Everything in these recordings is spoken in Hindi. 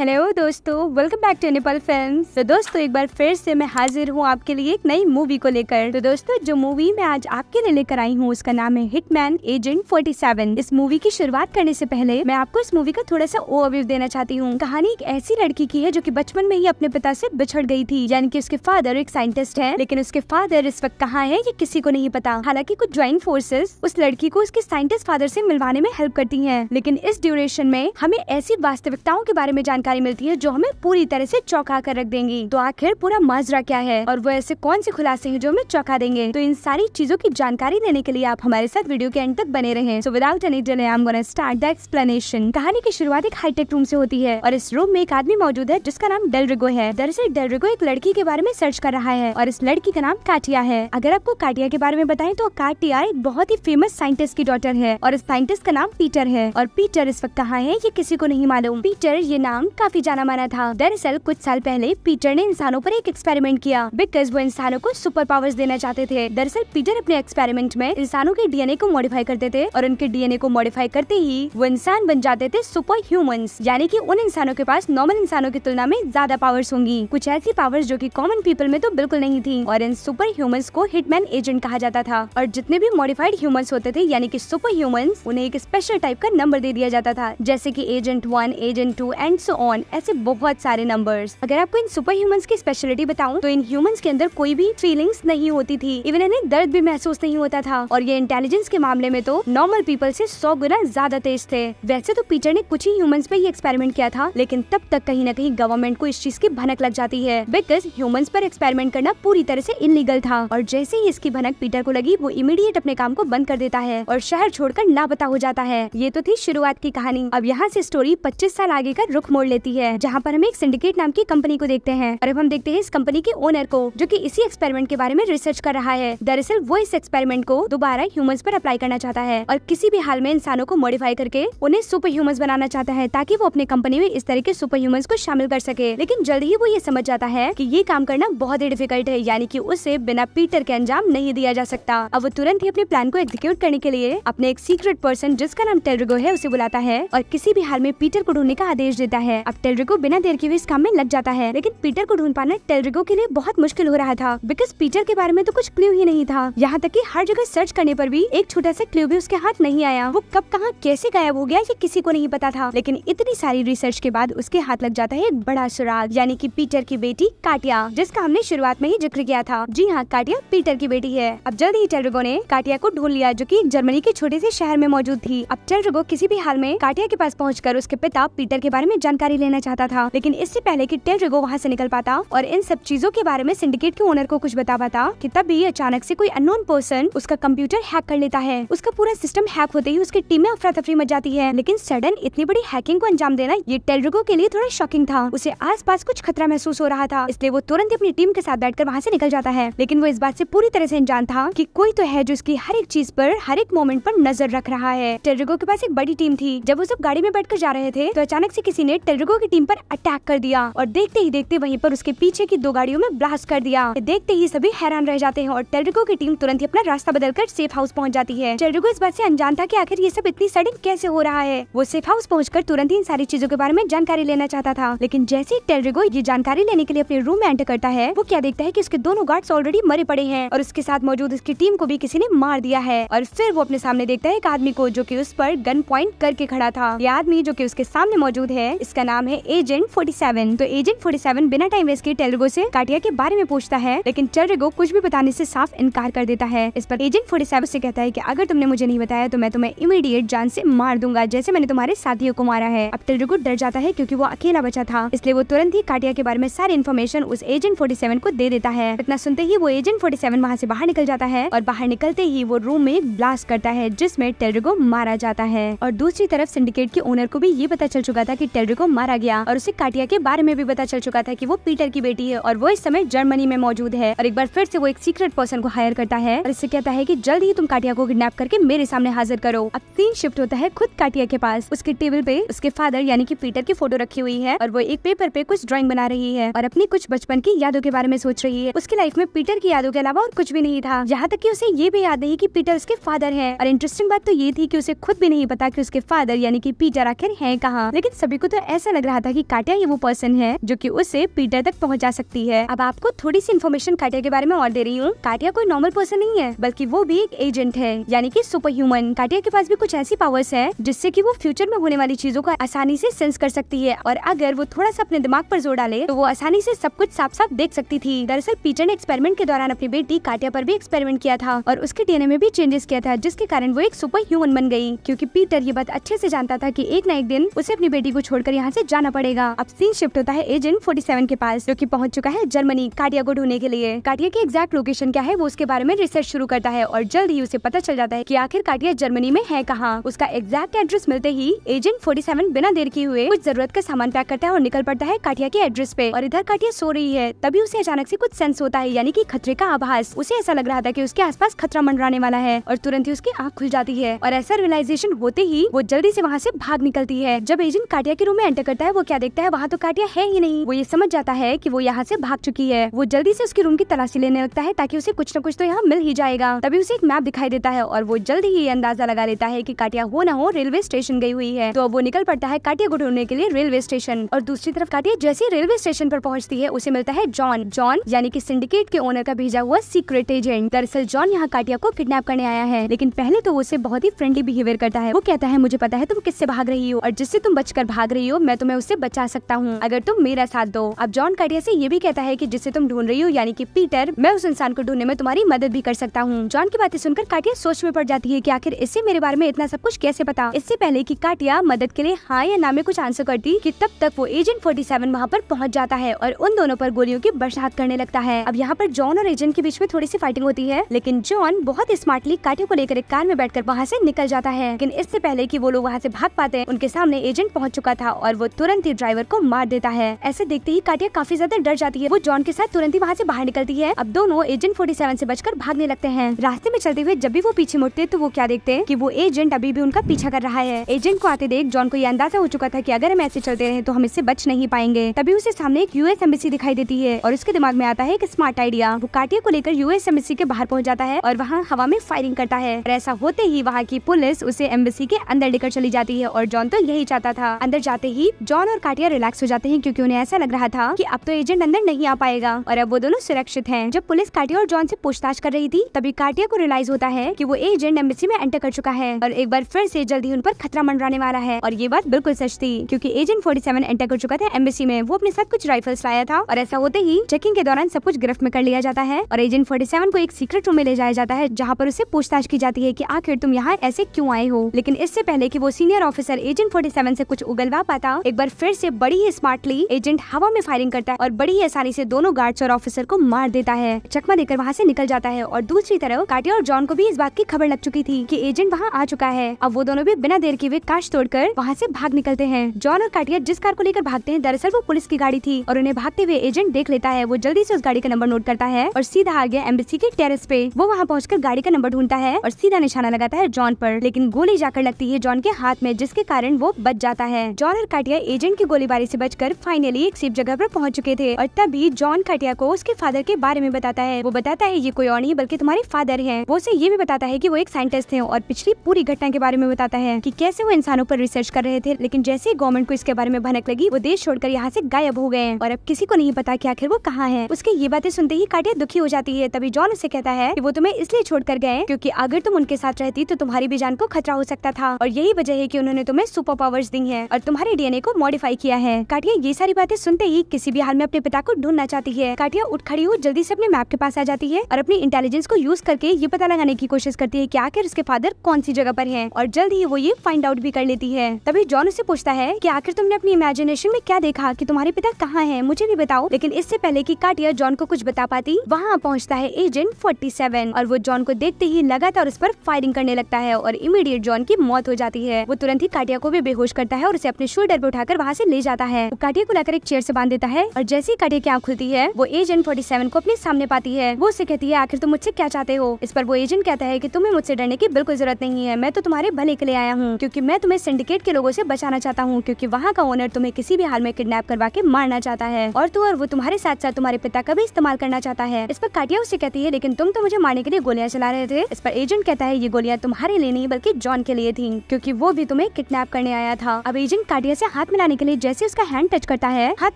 हेलो दोस्तों welcome back to Nepal film तो दोस्तों एक बार फिर से मैं हाजिर हूँ आपके लिए एक नई मूवी को लेकर तो दोस्तों जो मूवी मैं आज आपके लिए लेकर आई हूँ उसका नाम है हिटमैन एजेंट 47 इस मूवी की शुरुआत करने से पहले मैं आपको इस मूवी का थोड़ा सा ओवरव्यू देना चाहती हूँ कहानी एक ऐसी लड़की की है जो की बचपन में ही अपने पिता से बिछड़ गई थी यानी की उसके फादर एक साइंटिस्ट है लेकिन उसके फादर इस वक्त कहाँ है ये किसी को नहीं पता हालांकि कुछ ज्वाइंट फोर्सेज उस लड़की को उसके साइंटिस्ट फादर से मिलवाने में हेल्प करती है लेकिन इस ड्यूरेशन में हमें ऐसी वास्तविकताओं के बारे में जानकारी जानकारी मिलती है जो हमें पूरी तरह से चौंका कर रख देंगी तो आखिर पूरा माजरा क्या है और वो ऐसे कौन से खुलासे हैं जो हमें चौंका देंगे तो इन सारी चीजों की जानकारी लेने के लिए आप हमारे साथ वीडियो के एंड तक बने रहे so without any delay I am gonna start the explanation कहानी की शुरुआत एक हाईटेक रूम से होती है और इस रूम में एक आदमी मौजूद है जिसका नाम डेलरिगो है दरअसल डेलरिगो एक लड़की के बारे में सर्च कर रहा है और इस लड़की का नाम काटिया है अगर आपको काटिया के बारे में बताएं तो काटिया एक बहुत ही फेमस साइंटिस्ट की डॉटर है और इस साइंटिस्ट का नाम पीटर है और पीटर इस वक्त कहा है ये किसी को नहीं मालूम पीटर ये नाम काफी जाना माना था दरअसल कुछ साल पहले पीटर ने इंसानों पर एक एक्सपेरिमेंट किया बिकॉज वो इंसानों को सुपर पावर्स देना चाहते थे दरअसल पीटर अपने एक्सपेरिमेंट में इंसानों के डीएनए को मॉडिफाई करते थे और उनके डीएनए को मॉडिफाई करते ही वो इंसान बन जाते थे सुपर ह्यूमन यानी की उन इंसानों के पास नॉर्मल इंसानों की तुलना में ज्यादा पावर्स होंगी कुछ ऐसी पावर्स जो की कॉमन पीपल में तो बिल्कुल नहीं थी और इन सुपर ह्यूमन को हिटमैन एजेंट कहा जाता था और जितने भी मॉडिफाइड ह्यूमन्स होते थे यानी कि सुपर ह्यूमन उन्हें एक स्पेशल टाइप का नंबर दे दिया जाता था जैसे कि agent one agent two and so on ऐसे बहुत सारे नंबर अगर आपको इन सुपर ह्यूमन की स्पेशलिटी बताऊँ तो इन ह्यूमंस के अंदर कोई भी फीलिंग नहीं होती थी इवन इन्हें दर्द भी महसूस नहीं होता था और ये इंटेलिजेंस के मामले में तो नॉर्मल पीपल से सौ गुना ज्यादा तेज थे वैसे तो पीटर ने कुछ ही ह्यूमंस पे ही एक्सपेरिमेंट किया था लेकिन तब तक कहीं ना कहीं गवर्नमेंट को इस चीज की भनक लग जाती है बिकॉज ह्यूमंस पर एक्सपेरिमेंट करना पूरी तरह से इनलीगल था और जैसे ही इसकी भनक पीटर को लगी वो इमीडिएट अपने काम को बंद कर देता है और शहर छोड़कर लापता हो जाता है ये तो थी शुरुआत की कहानी अब यहाँ से स्टोरी पच्चीस साल आगे का रुख मोड़ लेती है जहाँ पर हम एक सिंडिकेट नाम की कंपनी को देखते हैं और अब हम देखते हैं इस कंपनी के ओनर को जो की इसी एक्सपेरिमेंट के बारे में रिसर्च कर रहा है दरअसल वो इस एक्सपेरिमेंट को दोबारा ह्यूमन पर अप्लाई करना चाहता है और किसी भी हाल में इंसानों को मॉडिफाई करके उन्हें सुपर ह्यूमन बनाना चाहता है ताकि वो अपने कंपनी में इस तरह के सुपर ह्यूम को शामिल कर सके लेकिन जल्द ही वो ये समझ जाता है की ये काम करना बहुत ही डिफिकल्ट है यानी की उसे बिना पीटर के अंजाम नहीं दिया जा सकता अब वो तुरंत ही अपने प्लान को एग्जीक्यूट करने के लिए अपने एक सीक्रेट पर्सन जिसका नाम टेलरिगो है उसे बुलाता है और किसी भी हाल में पीटर को ढूंढने का आदेश देता है है अब टेलरिको बिना देर के हुए इस काम में लग जाता है लेकिन पीटर को ढूंढ पाना टेलरिको के लिए बहुत मुश्किल हो रहा था बिकॉज पीटर के बारे में तो कुछ क्ल्यू ही नहीं था यहाँ तक की हर जगह सर्च करने आरोप भी एक छोटा सा क्ल्यू भी उसके हाथ नहीं आया वो कब कहाँ कैसे गायब हो गया ये किसी को नहीं पता था लेकिन इतनी सारी रिसर्च के बाद उसके हाथ लग जाता है एक बड़ा सुराग यानी की पीटर की बेटी काटिया जिसका हमने शुरुआत में ही जिक्र किया था जी हाँ काटिया पीटर की बेटी है अब जल्द ही टेलरिगो ने काटिया को ढूंढ लिया जो की जर्मनी के छोटे से शहर में मौजूद थी अब टेलरिगो किसी भी हाल में काटिया के पास पहुँच उसके पिता पीटर के बारे में जानकारी जानकारी लेना चाहता था लेकिन इससे पहले की रिगो वहाँ ऐसी निकल पाता और इन सब चीजों के बारे में सिंडिकेट के ओनर को कुछ बता पाता की तभी अचानक ऐसी कोई अनोन पर्सन उसका कंप्यूटर हैक कर लेता है उसका पूरा सिस्टम हैक होते ही उसकी में अफरा तफरी मच जाती है लेकिन सडन इतनी बड़ी हैकिंग को अंजाम देना ये टेलरिगो के लिए थोड़ा शॉकिंग था उसे आसपास कुछ खतरा महसूस हो रहा था इसलिए वो तुरंत अपनी टीम के साथ बैठकर वहाँ से निकल जाता है लेकिन वो इस बात से पूरी तरह से अनजान था कि कोई तो है जो उसकी हर एक चीज पर हर एक मोमेंट पर नजर रख रहा है टेलरिगो के पास एक बड़ी टीम थी जब वो सब गाड़ी में बैठकर जा रहे थे तो अचानक से किसी ने टेल पर्यटकों की टीम पर अटैक कर दिया और देखते ही देखते वहीं पर उसके पीछे की दो गाड़ियों में ब्लास्ट कर दिया देखते ही सभी हैरान रह जाते हैं और टेलरिको की टीम तुरंत ही अपना रास्ता बदल कर सेफ हाउस पहुँच जाती है टेलरिको इस बात ऐसी अनजान था की आखिर ये सब इतनी सडन कैसे हो रहा है वो सेफ हाउस पहुँच तुरंत ही इन सारी चीजों के बारे में जानकारी लेना चाहता था लेकिन जैसे ही टेलरिको ये जानकारी लेने के लिए अपने रूम में एंटर करता है वो क्या देखता है की उसके दोनों गार्ड ऑलरेडी मरे पड़े हैं और उसके साथ मौजूद उसकी टीम को भी किसी ने मार दिया है और फिर वो अपने सामने देखता है एक आदमी को जो की उस पर गन पॉइंट करके खड़ा था ये आदमी जो की उसके सामने मौजूद है इसका नाम है एजेंट 47 तो एजेंट 47 बिना टाइम वेस्ट के टेलरगो से काटिया के बारे में पूछता है लेकिन टेलरगो कुछ भी बताने से साफ इनकार कर देता है इस पर एजेंट 47 से कहता है कि अगर तुमने मुझे नहीं बताया तो मैं तुम्हें इमीडिएट जान से मार दूंगा जैसे मैंने तुम्हारे साथियों को मारा है अब टेलरगो डर जाता है क्यूँकी वो अकेला बचा था इसलिए वो तुरंत ही काटिया के बारे में सारी इन्फॉर्मेशन उस एजेंट फोर्टी को दे देता है इतना सुनते ही वो एजेंट फोर्टी सेवन वहाँ से बाहर निकल जाता है और बाहर निकलते ही वो रूम में ब्लास्ट करता है जिसमें टेलरगो मारा जाता है और दूसरी तरफ सिंडिकेट के ओनर को भी ये पता चल चुका था की टेलरगो मारा गया और उसे काटिया के बारे में भी पता चल चुका था की वो पीटर की बेटी है और वो इस समय जर्मनी में मौजूद है और एक बार फिर से वो एक सीक्रेट पर्सन को हायर करता है और इससे कहता है की जल्द ही तुम काटिया को किडनेप करके मेरे सामने हाजिर करो अब तीन शिफ्ट होता है खुद काटिया के पास उसके टेबल पे उसके फादर यानी कि पीटर की फोटो रखी हुई है और वो एक पेपर पे कुछ ड्राइंग बना रही है और अपनी कुछ बचपन की यादों के बारे में सोच रही है उसकी लाइफ में पीटर की यादों के अलावा और कुछ भी नहीं था यहाँ तक कि उसे ये भी याद नहीं कि पीटर उसके फादर है और इंटरेस्टिंग बात तो ये थी कि उसे खुद भी नहीं पता कि उसके फादर यानी कि पीटर आखिर है कहाँ लेकिन सभी को तो ऐसा ऐसा लग रहा था कि काटिया ही वो पर्सन है जो कि उसे पीटर तक पहुंचा सकती है अब आपको थोड़ी सी इन्फॉर्मेशन काटिया के बारे में और दे रही हूँ काटिया कोई नॉर्मल पर्सन नहीं है बल्कि वो भी एक एजेंट है यानी कि सुपर ह्यूमन काटिया के पास भी कुछ ऐसी पावर्स है जिससे की वो फ्यूचर में होने वाली चीजों को आसानी से सेंस कर सकती है और अगर वो थोड़ा सा अपने दिमाग पर जोर डाले तो वो आसानी से सब कुछ साफ साफ देख सकती थी दरअसल पीटर ने एक्सपेरिमेंट के दौरान अपनी बेटी काटिया पर भी एक्सपेरिमेंट किया था और उसके डीएनए में भी चेंजेस किया था जिसके कारण वो एक सुपर ह्यूमन बन गई क्योंकि पीटर ये बात अच्छे से जानता था कि एक ना एक दिन उसे अपनी बेटी को छोड़कर यहाँ यहाँ से जाना पड़ेगा अब सीन शिफ्ट होता है एजेंट फोर्टी सेवन के पास जो कि पहुंच चुका है जर्मनी काटिया को ढूंढने के लिए काटिया की एग्जैक्ट लोकेशन क्या है वो उसके बारे में रिसर्च शुरू करता है और जल्द ही उसे पता चल जाता है की आखिर काटिया जर्मनी में है कहाँ उसका एग्जैक्ट एड्रेस मिलते ही एजेंट फोर्टी बिना देर के हुए कुछ जरूरत का सामान पैक करता है और निकल पड़ता है काटिया के एड्रेस पे और इधर काटिया सो रही है तभी उसे अचानक से कुछ सेंस होता है यानी कि खतरे का आभास उसे ऐसा लग रहा था कि उसके आसपास खतरा मंडराने वाला है और तुरंत ही उसकी आंख खुल जाती है और ऐसा रियलाइजेशन होते ही वो जल्दी से वहाँ से भाग निकलती है जब एजेंट काटिया के रूम में नाटक करता है वो क्या देखता है वहाँ तो काटिया है ही नहीं वो ये समझ जाता है की वो यहाँ ऐसी भाग चुकी है वो जल्दी ऐसी उसके रूम की तलाशी लेने लगता है ताकि उसे कुछ न कुछ तो यहाँ मिल ही जाएगा तभी उसे एक मैप दिखाई देता है और वो जल्दी ही अंदाजा लगा लेता है की काटिया हो ना हो रेलवे स्टेशन गई हुई है तो वो निकल पड़ता है काटिया को ढूंढने के लिए रेलवे स्टेशन और दूसरी तरफ काटिया जैसे रेलवे स्टेशन पर पहुंचती है उसे मिलता है जॉन जॉन यानी कि सिंडिकेट के ओनर का भेजा हुआ सीक्रेट एजेंट दरअसल जॉन यहाँ काटिया को किडनैप करने आया है लेकिन पहले तो उसे बहुत ही फ्रेंडली बिहेवियर करता है वो कहता है मुझे पता है तुम किससे भाग रही हो और जिससे तुम बचकर भाग रही हो मैं तुम्हें उससे बचा सकता हूँ अगर तुम मेरा साथ दो अब जॉन कटिया से ये भी कहता है की जिसे तुम ढूंढ रही हो यानी की पीटर मैं उस इंसान को ढूंढने में तुम्हारी मदद भी कर सकता हूँ जॉन की बातें सुनकर काटिया सोच में पड़ जाती है की आखिर इससे मेरे बारे में इतना सब कुछ कैसे पता इससे पहले की काटिया मदद के लिए हाँ या ना में कुछ आंसर करती की तब तक वो एजेंट फोर्टी सेवन वहाँ पर पहुँच जाता है और उन दोनों पर गोलियों की बरसात करने लगता है अब यहाँ पर जॉन और एजेंट के बीच में थोड़ी सी फाइटिंग होती है लेकिन जॉन बहुत स्मार्टली काटिया को लेकर एक कार में बैठकर वहाँ से निकल जाता है लेकिन इससे पहले कि वो लोग वहाँ से भाग पाते हैं उनके सामने एजेंट पहुँच चुका था और वो तुरंत ही ड्राइवर को मार देता है ऐसे देखते ही काटिया काफी ज्यादा डर जाती है वो जॉन के साथ तुरंत ही वहाँ से बाहर निकलती है अब दोनों एजेंट फोर्टी सेवन बचकर भागने लगते हैं रास्ते में चलते हुए जब भी वो पीछे मुड़ते तो वो क्या देखते हैं की वो एजेंट अभी भी उनका पीछा कर रहा है एजेंट को आते देख जॉन को यह अंदाजा हो चुका था की अगर हम ऐसे चलते रहे तो हम इससे बच नहीं पाएंगे तभी उसे सामने एक यूएस एम्बेसी दिखाई देती है और उसके दिमाग में आता है एक स्मार्ट आइडिया वो काटिया को लेकर यूएस एम्बेसी के बाहर पहुंच जाता है और वहाँ हवा में फायरिंग करता है और ऐसा होते ही वहाँ की पुलिस उसे एम्बेसी के अंदर लेकर चली जाती है और जॉन तो यही चाहता था अंदर जाते ही ही जॉन और काटिया रिलैक्स हो जाते हैं क्योंकि उन्हें ऐसा लग रहा था कि अब तो एजेंट अंदर नहीं आ पाएगा और अब वो दोनों सुरक्षित हैं जब पुलिस काटिया और जॉन से पूछताछ कर रही थी तभी काटिया को रियलाइज होता है कि वो एजेंट एम्बेसी में एंटर कर चुका है और एक बार फिर से जल्दी उन पर खतरा मंडराने वाला है और ये बात बिल्कुल सच थी क्यूँकी एजेंट फोर्टी एंटर कर चुका था एम्बेसी में वो अपने साथ कुछ राइफल्स लाया था और ऐसा होते ही चेकिंग के दौरान सब कुछ गिरफ्त में कर लिया जाता है और एजेंट फोर्टी को एक सीक्रेट रूम में ले जाया जाता है जहाँ पर उसे पूछताछ की जाती है की आखिर तुम यहाँ ऐसे क्यों आए हो लेकिन इससे पहले की वो सीनियर ऑफिसर एजेंट फोर्टी से कुछ उगलवा पाता एक बार फिर से बड़ी ही स्मार्टली एजेंट हवा में फायरिंग करता है और बड़ी ही आसानी से दोनों गार्ड्स और ऑफिसर को मार देता है चकमा देकर वहाँ से निकल जाता है और दूसरी तरफ काटिया और जॉन को भी इस बात की खबर लग चुकी थी की एजेंट वहाँ आ चुका है अब वो दोनों भी बिना देर के हुए काश तोड़कर वहाँ से भाग निकलते हैं जॉन और काटिया जिस कार को लेकर भागते हैं दरअसल वो पुलिस की गाड़ी थी और उन्हें भागते हुए एजेंट देख लेता है वो जल्दी से उस गाड़ी का नंबर नोट करता है और सीधा आ गया एम्बेसी के टेरेस पे वो वहाँ पहुँच गाड़ी का नंबर ढूंढता है और सीधा निशाना लगाता है जॉन पर लेकिन गोली जाकर लगती है जॉन के हाथ में जिसके कारण वो बच जाता है जॉन और काटिया खटिया एजेंट की गोलीबारी से बचकर फाइनली एक सेफ जगह पर पहुंच चुके थे और तभी जॉन खटिया को उसके फादर के बारे में बताता है वो बताता है ये कोई और नहीं बल्कि तुम्हारे फादर है वो उसे ये भी बताता है की वो एक साइंटिस्ट थे और पिछली पूरी घटना के बारे में बताता है की कैसे वो इंसानों आरोप रिसर्च कर रहे थे लेकिन जैसे ही गवर्नमेंट को इसके बारे में भनक लगी वो देश छोड़कर यहाँ ऐसी गायब हो गए और अब किसी को नहीं पता की आखिर वो कहाँ है उसके ये बातें सुनते ही काटिया दुखी हो जाती है तभी जॉन उसे कहता है की वो तुम्हें इसलिए छोड़कर गए क्यूँकी अगर तुम उनके साथ रहती तो तुम्हारी भी जान को खतरा हो सकता था और यही वजह है की उन्होंने तुम्हें सुपर पावर्स दी है और तुम्हारे डीएनए को मॉडिफाई किया है काटिया ये सारी बातें सुनते ही किसी भी हाल में अपने पिता को ढूंढना चाहती है काटिया उठ खड़ी हो जल्दी से अपने मैप के पास आ जाती है और अपनी इंटेलिजेंस को यूज करके ये पता लगाने की कोशिश करती है की आखिर उसके फादर कौन सी जगह पर है और जल्द ही वो ये फाइंड आउट भी कर लेती है तभी जॉन उसे पूछता है की आखिर तुमने अपनी इमेजिनेशन में क्या देखा की तुम्हारे पिता कहाँ है मुझे भी बताओ लेकिन इससे पहले की काटिया जॉन को कुछ बता पाती वहाँ पहुँचता है एजेंट फोर्टी और वो जॉन को देखते ही लगातार उस पर फायरिंग करने लगता है और इमीडिएट जॉन की मौत हो जाती है वो तुरंत ही काटिया को भी बेहोश करता है और उसे अपने शोल्डर पर उठाकर वहाँ से ले जाता है काटिया को लाकर एक चेयर से बांध देता है और जैसे ही काटिया की आँख खुलती है वो एजेंट फोर्टी सेवन को अपने सामने पाती है वो उसे कहती है आखिर तुम मुझसे क्या चाहते हो इस पर वो एजेंट कहता है की तुम्हें मुझसे डरने की बिल्कुल जरूरत नहीं है मैं तो तुम्हारे भले के लिए आया हूँ क्यूँकी मैं तुम्हें सिंडिकेट के लोगों ऐसी बचाना चाहता हूँ क्यूँकी वहाँ का ओनर तुम्हें किसी भी हाल में किडनेप करवा के मारना चाहता है और तू और वो तुम्हारे साथ साथ तुम्हारे पिता का भी इस्तेमाल करना चाहता है इस पर काटिया उसे कहती है लेकिन तुम तो मुझे मारने के लिए गोलियां चला रहे थे इस पर एजेंट कहता है ये गोलियां तुम्हारे लिए नहीं बल्कि जॉन के लिए थी क्योंकि वो भी तुम्हें किडनैप करने आया था अब एजेंट काटिया से हाथ मिलाने के लिए जैसे उसका हैंड टच करता है हाथ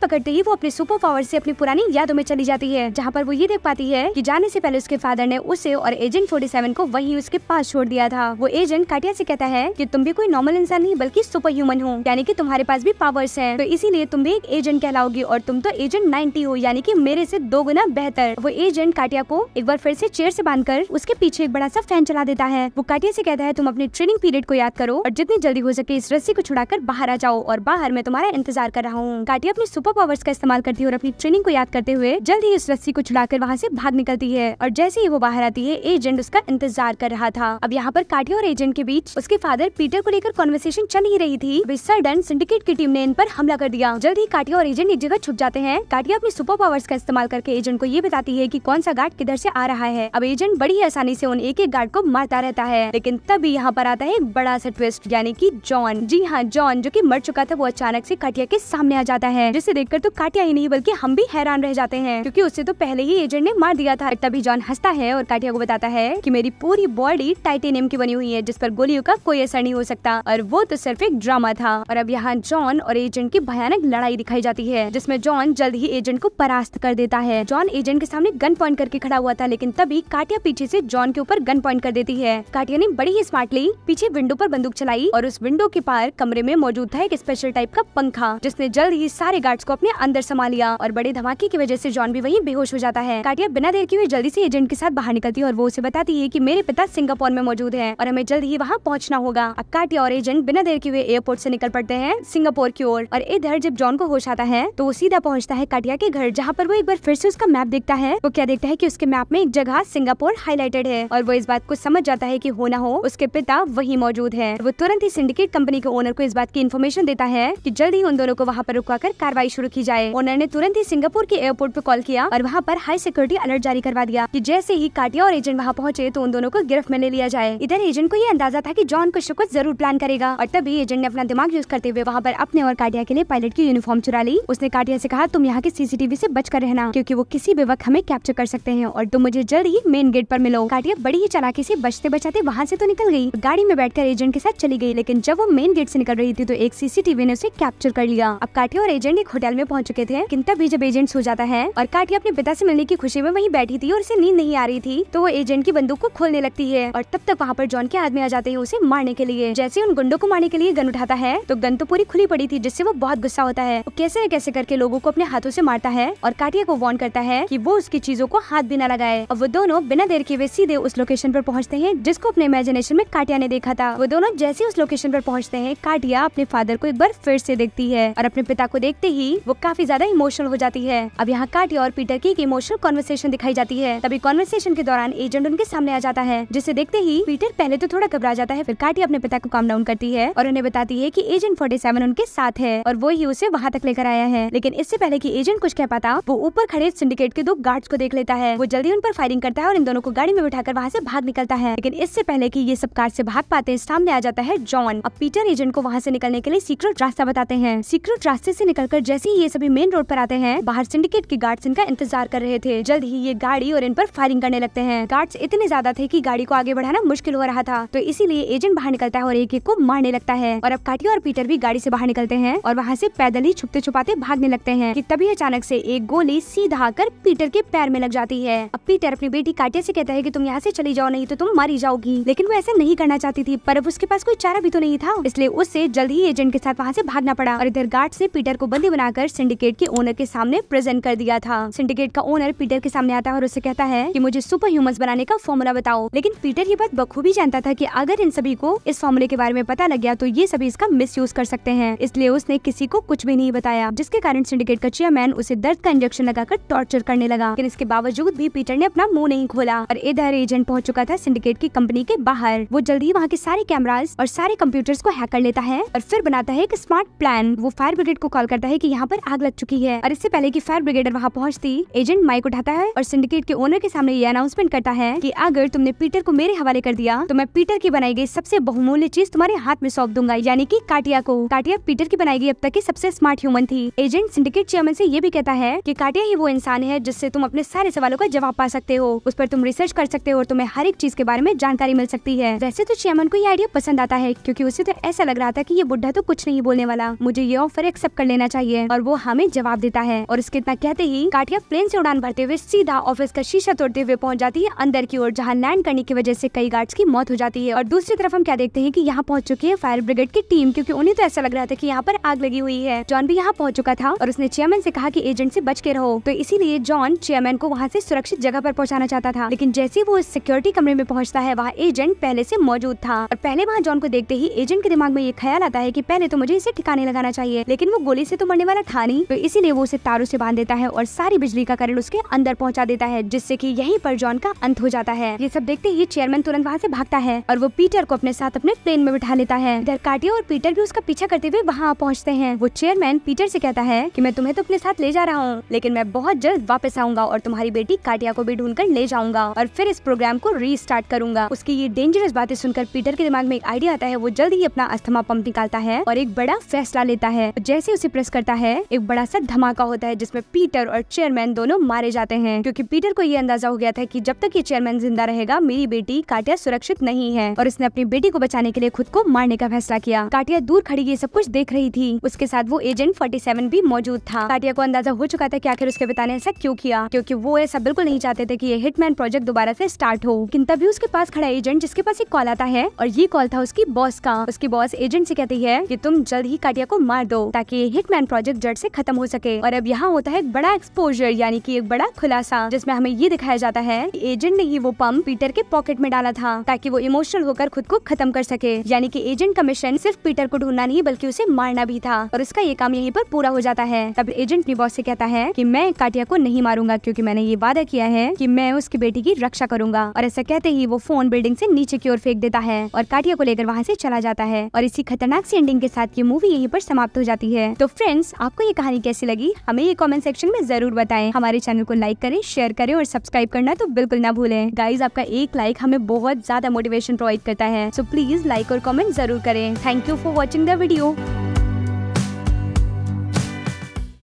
पकड़ते ही वो अपने सुपर पावर से अपनी पुरानी यादों में चली जाती है जहाँ पर वो ये देख पाती है कि जाने से पहले उसके फादर ने उसे और एजेंट सेवन को वही उसके पास छोड़ दिया था वो एजेंट काटिया से कहता है की तुम भी कोई नॉर्मल इंसान नहीं बल्कि सुपर ह्यूमन हो यानी की तुम्हारे पास भी पावर्स है तो इसीलिए तुम भी एक एजेंट कहलाओगी और तुम तो एजेंट नाइन्टी हो यानी की मेरे ऐसी दो गुना बेहतर वो एजेंट काटिया को एक बार फिर से चेयर से बांधकर उसके पीछे एक बड़ा सा फैन चला देता है वो काटिया से कहता है तुम अपने ट्रेनिंग पीरियड को याद करो और जितनी जल्दी हो सके इस रस्सी को छुड़ाकर बाहर आ जाओ और बाहर मैं तुम्हारा इंतजार कर रहा हूँ काटी अपनी सुपर पावर्स का इस्तेमाल करती है और अपनी ट्रेनिंग को याद करते हुए जल्द ही उस रस्सी को छुड़ाकर वहाँ से भाग निकलती है और जैसे ही वो बाहर आती है एजेंट उसका इंतजार कर रहा था अब यहाँ पर काटी और एजेंट के बीच उसके फादर पीटर को लेकर कॉन्वर्सेशन चल ही रही थी सडन सिंडिकेट की टीम ने इन पर हमला कर दिया जल्द ही काटिया और एजेंट एक जगह छुप जाते हैं काटिया अपनी सुपर पावर्स का इस्तेमाल करके एजेंट को ये बताती है की कौन सा गार्ड किधर से आ रहा है अब एजेंट बड़ी आसानी से उन एक एक गार्ड को मारता रहता है लेकिन तभी यहाँ पर आता है एक बड़ा सा ट्विस्ट यानी की जॉन जी हाँ जॉन जो की मर चुका था तो वो अचानक से काटिया के सामने आ जाता है जिसे देखकर तो काटिया ही नहीं बल्कि हम भी हैरान रह जाते हैं क्योंकि उससे तो पहले ही एजेंट ने मार दिया था तभी जॉन हंसता है और काटिया को बताता है कि मेरी पूरी बॉडी टाइटेनियम की बनी हुई है जिस पर गोलियों का कोई असर नहीं हो सकता और वो तो सिर्फ एक ड्रामा था और अब यहाँ जॉन और एजेंट की भयानक लड़ाई दिखाई जाती है जिसमे जॉन जल्द ही एजेंट को परास्त कर देता है जॉन एजेंट के सामने गन पॉइंट करके खड़ा हुआ था लेकिन तभी काटिया पीछे से जॉन के ऊपर गन पॉइंट कर देती है काटिया ने बड़ी ही स्मार्टली पीछे विंडो पर बंदूक चलाई और उस विंडो के पार कमरे में मौजूद था एक स्पेशल स्पेशल टाइप का पंखा जिसने जल्द ही सारे गार्ड्स को अपने अंदर समा लिया और बड़े धमाके की वजह से जॉन भी वहीं बेहोश हो जाता है काटिया बिना देर के हुए जल्दी से एजेंट के साथ बाहर निकलती है और वो उसे बताती है की मेरे पिता सिंगापुर में मौजूद है और हमें जल्द ही वहाँ पहुँचना होगा अब काटिया और एजेंट बिना देर के हुए एयरपोर्ट ऐसी निकल पड़ते हैं सिंगापुर की ओर और इधर जब जॉन को होश आता है तो वो सीधा पहुँचता है काटिया के घर जहाँ पर वो एक बार फिर से उसका मैप देखता है वो क्या देखता है की उसके मैप में एक जगह सिंगापुर हाईलाइटेड है और वो इस बात को समझ जाता है की हो ना हो उसके पिता वही मौजूद है वो तुरंत ही सिंडिकेट कंपनी के ओनर को इस बात की इन्फॉर्मेशन देता है है कि जल्द ही उन दोनों को वहाँ पर कर कार्रवाई शुरू की जाए ओनर ने तुरंत ही सिंगापुर के एयरपोर्ट पर कॉल किया और वहाँ पर हाई सिक्योरिटी अलर्ट जारी करवा दिया की जैसे ही काटिया और एजेंट वहाँ पहुँचे तो उन दोनों को गिरफ्त में ले लिया जाए इधर एजेंट को ये अंदाजा था की जॉन कुछ कुछ जरूर प्लान करेगा और तभी एजेंट ने अपना दिमाग यूज करते हुए वहाँ पर अपने और काटिया के लिए पायलट की यूनिफॉर्म चुरा ली उसने काटिया से कहा तुम यहाँ के सीसीटीवी से बचकर रहना क्योंकि वो किसी भी वक्त हमें कैप्चर कर सकते हैं और तुम मुझे जल्द ही मेन गेट पर मिलो काटिया बड़ी ही चलाकी से बचते बचाते वहाँ से तो निकल गई गाड़ी में बैठकर एजेंट के साथ चली गई लेकिन जब वो मेन गेट से निकल रही थी तो एक सीसीटीवी ने उसे कैप्चर कर लिया अब काठी और एजेंट एक होटल में पहुंच चुके थे तब भी जब एजेंट सो जाता है और काठी अपने पिता से मिलने की खुशी में वहीं बैठी थी और उसे नींद नहीं आ रही थी तो वो एजेंट की बंदूक को खोलने लगती है और तब तक वहाँ पर जॉन के आदमी आ जाते हैं उसे मारने के लिए जैसे उन गुंडों को मारने के लिए गन उठाता है तो गन तो पूरी खुली पड़ी थी जिससे वो बहुत गुस्सा होता है कैसे न कैसे करके लोगों को अपने हाथों से मारता है और काटिया को वॉर्न करता है की वो उसकी चीजों को हाथ भी न लगाए और वो दोनों बिना देर के वे सीधे उस लोकेशन पर पहुंचते हैं जिसको अपने इमेजिनेशन में काटिया ने देखा था वो दोनों जैसे उस लोकेशन पर पहुंचते हैं काटिया अपने फादर को एक बार फिर से देखती है और अपने पिता को देखते ही वो काफी ज्यादा इमोशनल हो जाती है अब यहाँ काटी और पीटर की इमोशनल कॉन्वर्सेशन दिखाई जाती है तभी कॉन्वर्सेशन के दौरान एजेंट उनके सामने आ जाता है जिसे देखते ही पीटर पहले तो थोड़ा घबरा जाता है फिर काटी अपने पिता को काम डाउन करती है और उन्हें बताती है की एजेंट फोर्टी उनके साथ है और वो ही उसे वहाँ तक लेकर आया है लेकिन इससे पहले की एजेंट कुछ कह पाता वो ऊपर खड़े सिंडिकेट के दो गार्ड्स को देख लेता है वो जल्दी उन पर फायरिंग करता है और इन दोनों को गाड़ी में बैठा कर वहाँ ऐसी भाग निकलता है लेकिन इससे पहले की ये सब कार से भाग पाते सामने आ जाता है जॉन अब पीटर एजेंट को वहाँ से निकलने के लिए सीक्रेट रास्ता बताते हैं सीक्रेट रास्ते से निकलकर जैसे ही ये सभी मेन रोड पर आते हैं बाहर सिंडिकेट के गार्ड्स इनका इंतजार कर रहे थे जल्द ही ये गाड़ी और इन पर फायरिंग करने लगते हैं गार्ड्स इतने ज्यादा थे की गाड़ी को आगे बढ़ाना मुश्किल हो रहा था तो इसीलिए एजेंट बाहर निकलता है और एक एक को मारने लगता है और अब काटिया और पीटर भी गाड़ी से बाहर निकलते हैं और वहाँ से पैदल ही छुपते छुपाते भागने लगते हैं कि तभी अचानक से एक गोली सीधा आकर पीटर के पैर में लग जाती है अब पीटर अपनी बेटी काटिया से कहता है कि तुम यहाँ से चली जाओ नहीं तो तुम मारी जाओगी लेकिन वो ऐसा नहीं करना चाहती थी पर अब उसके पास कोई चारा भी तो नहीं था इसलिए उससे जल्द ही एजेंट के साथ वहाँ से भागना पड़ा और इधर गार्ड ने पीटर को बंदी बनाकर सिंडिकेट के ओनर के सामने प्रेजेंट कर दिया था सिंडिकेट का ओनर पीटर के सामने आता है और उसे कहता है की मुझे सुपर ह्यूमन बनाने का फॉर्मूला बताओ लेकिन पीटर ये बात बखूबी जानता था की अगर इन सभी को इस फॉर्मूले के बारे में पता लग गया तो ये सभी इसका मिस कर सकते हैं इसलिए उसने किसी को कुछ भी नहीं बताया जिसके कारण सिंडिकेट का चेयरमैन उसे दर्द का इंजेक्शन लगाकर टॉर्चर करने लगा लेकिन इसके बावजूद भी पीटर ने अपना मुंह नहीं खोला और इधर एजेंट पहुंच चुका था सिंडिकेट की कंपनी के बाहर वो जल्दी वहाँ के सारे कैमराज और सारे कंप्यूटर्स को हैक कर लेता है और फिर बनाता है एक स्मार्ट प्लान वो फायर ब्रिगेड को कॉल करता है की यहाँ पर आग लग चुकी है और इससे पहले की फायर ब्रिगेडर वहाँ पहुँचती एजेंट माइक उठाता है और सिंडिकेट के ओनर के सामने ये अनाउंसमेंट करता है की अगर तुमने पीटर को मेरे हवाले कर दिया तो मैं पीटर की बनाई गई सबसे बहुमूल्य चीज तुम्हारे हाथ में सौंप दूंगा यानी की काटिया को काटिया पीटर की बनाई गई अब तक की सबसे स्मार्ट ह्यूमन थी एजेंट सिंडिकेट चेयरमैन से ये भी कहता है कि काटिया ही वो इंसान है जिससे तुम अपने सारे सवालों का जवाब पा सकते हो उस पर तुम रिसर्च कर सकते हो और तुम्हें हर एक चीज के बारे में जानकारी मिल सकती है वैसे तो चेयरमैन को ये आइडिया पसंद आता है क्योंकि उसे तो ऐसा लग रहा था की ये बुढ़ा तो कुछ नहीं बोलने वाला मुझे ये ऑफर एक्सेप्ट कर लेना चाहिए और वो हमें जवाब देता है और उसके इतना कहते ही काठिया प्लेन से उड़ान भरते हुए सीधा ऑफिस का शीशा तोड़ते हुए पहुंच जाती है अंदर की ओर जहाँ लैंड करने की वजह से कई गार्ड्स की मौत हो जाती है और दूसरी तरफ हम क्या देखते हैं की यहाँ पहुंच चुकी है फायर ब्रिगेड की टीम क्योंकि उन्हें तो ऐसा लग रहा था की यहाँ पर आग लगी हुई है जॉन भी यहाँ पहुंच चुका था और उसने चेयरमैन से कहा की एजेंट से बच के रहो तो इसीलिए जॉन चेयरमैन को वहाँ से सुरक्षित जगह पर पहुँचाना चाहता था लेकिन जैसे वो सिक्योरिटी कमरे में पहुँचता है वहाँ एजेंट पहले से मौजूद था और पहले वहाँ जॉन को देखते ही एजेंट के दिमाग में ये ख्याल आता है की पहले तो मुझे बिजली से ठिकाने लगाना चाहिए लेकिन वो गोली से तो मरने वाला था नहीं तो इसीलिए वो उसे तारों से बांध देता है और सारी बिजली का करंट उसके अंदर पहुंचा देता है जिससे कि यहीं पर जॉन का अंत हो जाता है ये सब देखते ही चेयरमैन तुरंत वहाँ से भागता है और वो पीटर को अपने साथ अपने प्लेन में बिठा लेता है इधर काटियो और पीटर भी उसका पीछा करते हुए वहाँ पहुँचते हैं वो चेयरमैन पीटर से कहता है की मैं तुम्हें तो अपने साथ ले जा रहा हूँ लेकिन मैं बहुत जल्द वापस आऊंगा और तुम्हारी बेटी काटिया को भी ढूंढ कर ले जाऊंगा और फिर इस प्रोग्राम को रीस्टार्ट करूंगा उसकी ये डेंजरस बातें सुनकर पीटर के दिमाग में एक आइडिया आता है वो जल्द ही अपना अस्थमा पंप निकालता है और एक बड़ा फैसला लेता है जैसे उसे प्रेस करता है एक बड़ा सा धमाका होता है जिसमे पीटर और चेयरमैन दोनों मारे जाते हैं क्यूँकी पीटर को ये अंदाजा हो गया था की जब तक ये चेयरमैन जिंदा रहेगा मेरी बेटी काटिया सुरक्षित नहीं है और उसने अपनी बेटी को बचाने के लिए खुद को मारने का फैसला किया काटिया दूर खड़ी ये सब कुछ देख रही थी उसके साथ वो एजेंट 47 भी मौजूद था काटिया को अंदाजा हो चुका था कि आखिर उसके पिता ने ऐसा क्यों किया क्योंकि वो ऐसा बिल्कुल नहीं चाहते थे कि ये हिटमैन प्रोजेक्ट दोबारा से स्टार्ट हो कि तभी उसके पास खड़ा एजेंट जिसके पास एक कॉल आता है और ये कॉल था उसकी बॉस का उसकी बॉस एजेंट ऐसी कहती है की तुम जल्द ही काटिया को मार दो ताकि हिटमैन प्रोजेक्ट जड़ से खत्म हो सके और अब यहाँ होता है एक बड़ा एक्सपोजर यानी कि एक बड़ा खुलासा जिसमें हमें ये दिखाया जाता है कि एजेंट ने ही वो पंप पीटर के पॉकेट में डाला था ताकि वो इमोशनल होकर खुद को खत्म कर सके यानी कि एजेंट का मिशन सिर्फ पीटर को ढूंढना नहीं बल्कि उसे मारना भी था और उसका ये काम यहीं पर पूरा हो जाता है तब एजेंट अपनी बॉस से कहता है कि मैं काटिया को नहीं मारूंगा क्योंकि मैंने ये वादा किया है कि मैं उसकी बेटी की रक्षा करूंगा और ऐसा कहते ही वो फोन बिल्डिंग से नीचे की ओर फेंक देता है और काटिया को लेकर वहाँ से चला जाता है और इसी खतरनाक सी एंडिंग के साथ ये मूवी यहीं पर समाप्त हो जाती है तो फ्रेंड्स आपको ये कहानी कैसी लगी हमें ये कॉमेंट सेक्शन में जरूर बताएं हमारे चैनल को लाइक करें शेयर करें और सब्सक्राइब करना तो बिल्कुल ना भूलें गाइज आपका एक लाइक हमें बहुत ज्यादा मोटिवेशन प्रोवाइड करता है सो प्लीज लाइक और कॉमेंट जरूर करें thank you for watching the video